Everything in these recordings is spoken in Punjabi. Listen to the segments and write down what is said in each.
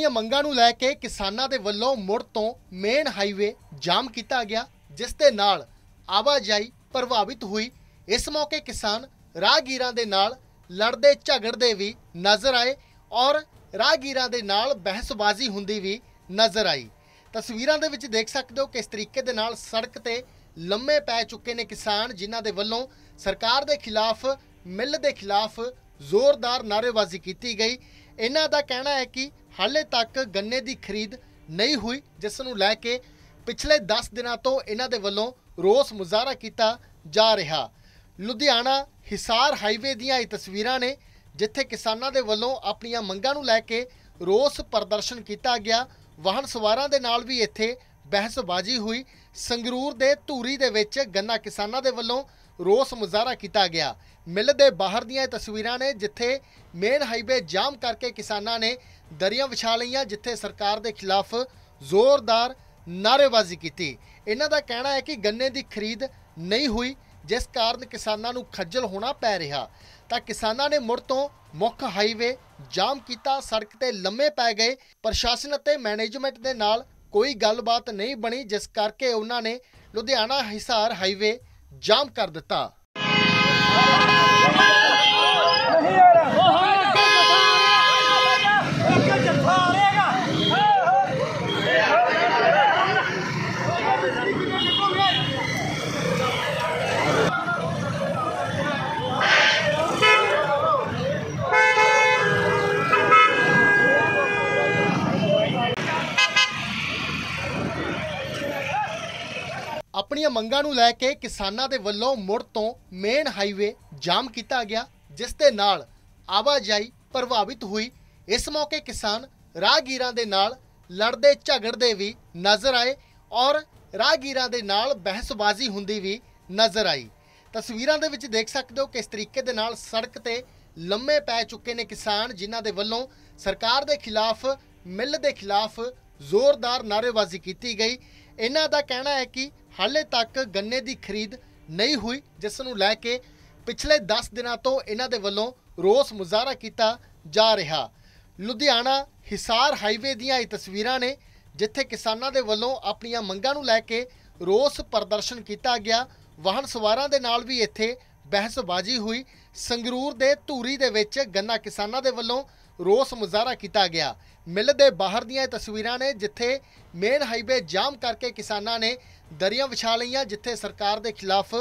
ਆਪਣੀਆਂ ਮੰਗਾਂ ਨੂੰ ਲੈ ਕੇ ਕਿਸਾਨਾਂ ਦੇ ਵੱਲੋਂ ਮੁੜ ਤੋਂ ਮੇਨ ਹਾਈਵੇ ਜਾਮ ਕੀਤਾ ਗਿਆ ਜਿਸ ਦੇ ਨਾਲ ਆਵਾਜਾਈ ਪ੍ਰਭਾਵਿਤ ਹੋਈ ਇਸ ਮੌਕੇ ਕਿਸਾਨ ਰਾਹਗੀਰਾਂ ਦੇ ਨਾਲ ਲੜਦੇ ਝਗੜਦੇ ਵੀ ਨਜ਼ਰ ਆਏ ਔਰ ਰਾਹਗੀਰਾਂ ਦੇ ਨਾਲ ਬਹਿਸਬਾਜ਼ੀ ਹੁੰਦੀ ਵੀ ਨਜ਼ਰ ਆਈ ਤਸਵੀਰਾਂ ਦੇ ਵਿੱਚ ਦੇਖ ਸਕਦੇ ਹੋ ਕਿਸ ਤਰੀਕੇ ਦੇ ਨਾਲ ਸੜਕ ਤੇ ਲੰਮੇ ਪੈ ਚੁੱਕੇ ਨੇ ਕਿਸਾਨ ਜਿਨ੍ਹਾਂ ਦੇ ਵੱਲੋਂ ਸਰਕਾਰ ਦੇ ਖਿਲਾਫ ਮਿੱਲ ਦੇ ਖਿਲਾਫ ਜ਼ੋਰਦਾਰ ਨਾਰੇਬਾਜ਼ੀ ਕੀਤੀ ਗਈ ਇਹਨਾਂ ਦਾ ਕਹਿਣਾ ਹੈ ਕਿ ਹਾਲੇ ਤੱਕ ਗੰਨੇ ਦੀ ਖਰੀਦ ਨਹੀਂ ਹੋਈ ਜਿਸ ਨੂੰ ਲੈ ਕੇ ਪਿਛਲੇ 10 ਦਿਨਾਂ ਤੋਂ ਇਹਨਾਂ ਦੇ ਵੱਲੋਂ ਰੋਸ ਮੁਜ਼ਾਹਰਾ ਕੀਤਾ ਜਾ ਰਿਹਾ ਲੁਧਿਆਣਾ ਹਿਸਾਰ ਹਾਈਵੇ ਦੀਆਂ ਇਹ ਤਸਵੀਰਾਂ ਨੇ ਜਿੱਥੇ ਕਿਸਾਨਾਂ ਦੇ ਵੱਲੋਂ ਆਪਣੀਆਂ ਮੰਗਾਂ ਨੂੰ ਲੈ ਕੇ ਰੋਸ ਪ੍ਰਦਰਸ਼ਨ ਕੀਤਾ ਗਿਆ ਵਾਹਨ ਸਵਾਰਾਂ ਦੇ ਨਾਲ ਵੀ ਇੱਥੇ ਬਹਿਸਬਾਜ਼ੀ ਹੋਈ ਸੰਗਰੂਰ ਦੇ ਧੂਰੀ ਦੇ ਵਿੱਚ ਗੰਨਾ ਕਿਸਾਨਾਂ ਦੇ ਵੱਲੋਂ ਰੋਸ ਮੁਜ਼ਾਹਰਾ ਕੀਤਾ ਗਿਆ ਮਿਲ ਦੇ ਬਾਹਰ ਦੀਆਂ ਤਸਵੀਰਾਂ ਨੇ ਜਿੱਥੇ ਮੇਨ ਹਾਈਵੇ ਜਾਮ ਕਰਕੇ ਕਿਸਾਨਾਂ ਨੇ ਦਰੀਆਂ ਵਿਛਾ ਲਈਆਂ ਜਿੱਥੇ ਸਰਕਾਰ ਦੇ ਖਿਲਾਫ ਜ਼ੋਰਦਾਰ ਨਾਰੇਬਾਜ਼ੀ ਕੀਤੀ ਇਹਨਾਂ ਦਾ ਕਹਿਣਾ ਹੈ ਕਿ ਗੰਨੇ ਦੀ ਖਰੀਦ ਨਹੀਂ ਹੋਈ ਜਿਸ ਕਾਰਨ ਕਿਸਾਨਾਂ ਨੂੰ ਖੱਜਲ ਹੋਣਾ ਪੈ ਰਿਹਾ ਤਾਂ ਕਿਸਾਨਾਂ ਨੇ ਮੁੜ ਤੋਂ ਮੁੱਖ ਹਾਈਵੇ ਜਾਮ ਕੀਤਾ ਸੜਕ ਤੇ ਲੰਮੇ ਪੈ ਗਏ ਪ੍ਰਸ਼ਾਸਨ ਅਤੇ ਮੈਨੇਜਮੈਂਟ ਦੇ ਨਾਲ ਕੋਈ ਗੱਲਬਾਤ ਨਹੀਂ ਬਣੀ ਜਿਸ ਕਰਕੇ ਉਹਨਾਂ ਨੇ ਲੁਧਿਆਣਾ ਹਿਸਾਰ ਹਾਈਵੇ ਜਾਮ ਕਰ ਦਿੱਤਾ ਆਪਣੀਆਂ ਮੰਗਾਂ ਨੂੰ ਲੈ ਕੇ ਕਿਸਾਨਾਂ ਦੇ ਵੱਲੋਂ ਮੁੜ ਤੋਂ ਮੇਨ ਹਾਈਵੇ ਜਾਮ ਕੀਤਾ ਗਿਆ ਜਿਸ ਦੇ ਨਾਲ ਆਵਾਜਾਈ ਪ੍ਰਭਾਵਿਤ ਹੋਈ ਇਸ ਮੌਕੇ ਕਿਸਾਨ ਰਾਹਗੀਰਾਂ ਦੇ ਨਾਲ ਲੜਦੇ ਝਗੜਦੇ ਵੀ ਨਜ਼ਰ ਆਏ ਔਰ ਰਾਹਗੀਰਾਂ ਦੇ ਨਾਲ ਬਹਿਸਬਾਜ਼ੀ ਹੁੰਦੀ ਵੀ ਨਜ਼ਰ ਆਈ ਤਸਵੀਰਾਂ ਦੇ ਵਿੱਚ ਦੇਖ ਸਕਦੇ ਹੋ ਕਿਸ ਤਰੀਕੇ ਦੇ ਨਾਲ ਸੜਕ ਤੇ ਲੰਮੇ ਪੈ ਚੁੱਕੇ ਨੇ ਕਿਸਾਨ ਜਿਨ੍ਹਾਂ ਦੇ ਵੱਲੋਂ ਸਰਕਾਰ ਦੇ ਖਿਲਾਫ ਮਿੱਲ ਦੇ ਖਿਲਾਫ ਜ਼ੋਰਦਾਰ ਨਾਰੇਬਾਜ਼ੀ ਕੀਤੀ ਗਈ ਇਹਨਾਂ ਦਾ ਕਹਿਣਾ ਹੈ ਕਿ ਹਾਲੇ ਤੱਕ ਗੰਨੇ ਦੀ ਖਰੀਦ ਨਹੀਂ ਹੋਈ ਜਿਸ ਨੂੰ ਲੈ ਕੇ ਪਿਛਲੇ 10 ਦਿਨਾਂ ਤੋਂ ਇਹਨਾਂ ਦੇ ਵੱਲੋਂ ਰੋਸ ਮੁਜ਼ਾਹਰਾ ਕੀਤਾ ਜਾ ਰਿਹਾ ਲੁਧਿਆਣਾ ਹਿਸਾਰ ਹਾਈਵੇ ਦੀਆਂ ਇਹ ਤਸਵੀਰਾਂ ਨੇ ਜਿੱਥੇ ਕਿਸਾਨਾਂ ਦੇ ਵੱਲੋਂ ਆਪਣੀਆਂ ਮੰਗਾਂ ਨੂੰ ਲੈ ਕੇ ਰੋਸ ਪ੍ਰਦਰਸ਼ਨ ਕੀਤਾ ਗਿਆ ਵਾਹਨ ਸਵਾਰਾਂ ਦੇ ਨਾਲ ਵੀ ਇੱਥੇ ਬਹਿਸਬਾਜ਼ੀ ਹੋਈ ਸੰਗਰੂਰ ਦੇ ਧੂਰੀ ਦੇ ਵਿੱਚ ਗੰਨਾ ਕਿਸਾਨਾਂ ਦੇ ਵੱਲੋਂ ਰੋਸ ਮੁਜ਼ਾਹਰਾ ਕੀਤਾ ਗਿਆ ਮਿਲ ਦੇ ਬਾਹਰ ਦੀਆਂ ਇਹ ਤਸਵੀਰਾਂ ਨੇ ਜਿੱਥੇ ਮੇਨ ਹਾਈਵੇ ਜਾਮ ਕਰਕੇ ਕਿਸਾਨਾਂ ਨੇ ਦਰੀਆਂ ਵਿਛਾ ਲਈਆਂ ਜਿੱਥੇ ਸਰਕਾਰ ਦੇ ਖਿਲਾਫ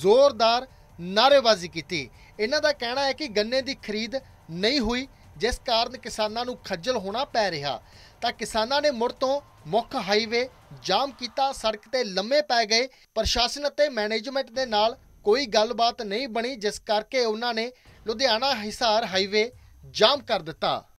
ਜ਼ੋਰਦਾਰ ਨਾਰੇਬਾਜ਼ੀ ਕੀਤੀ ਇਹਨਾਂ ਦਾ ਕਹਿਣਾ ਹੈ ਕਿ ਗੰਨੇ ਦੀ ਖਰੀਦ ਨਹੀਂ ਹੋਈ ਜਿਸ ਕਾਰਨ ਕਿਸਾਨਾਂ ਨੂੰ ਖੱਜਲ ਹੋਣਾ ਪੈ ਰਿਹਾ ਤਾਂ ਕਿਸਾਨਾਂ ਨੇ ਮੁੜ ਤੋਂ ਮੁੱਖ ਹਾਈਵੇ ਜਾਮ ਕੀਤਾ ਸੜਕ ਤੇ ਲੰਮੇ ਪੈ ਗਏ ਪ੍ਰਸ਼ਾਸਨ ਅਤੇ ਮੈਨੇਜਮੈਂਟ ਦੇ ਨਾਲ ਕੋਈ ਗੱਲਬਾਤ ਨਹੀਂ ਬਣੀ ਜਿਸ ਕਰਕੇ ਉਹਨਾਂ ਨੇ ਲੁਧਿਆਣਾ ਹਿਸਾਰ ਹਾਈਵੇ ਜਾਮ ਕਰ ਦਿੱਤਾ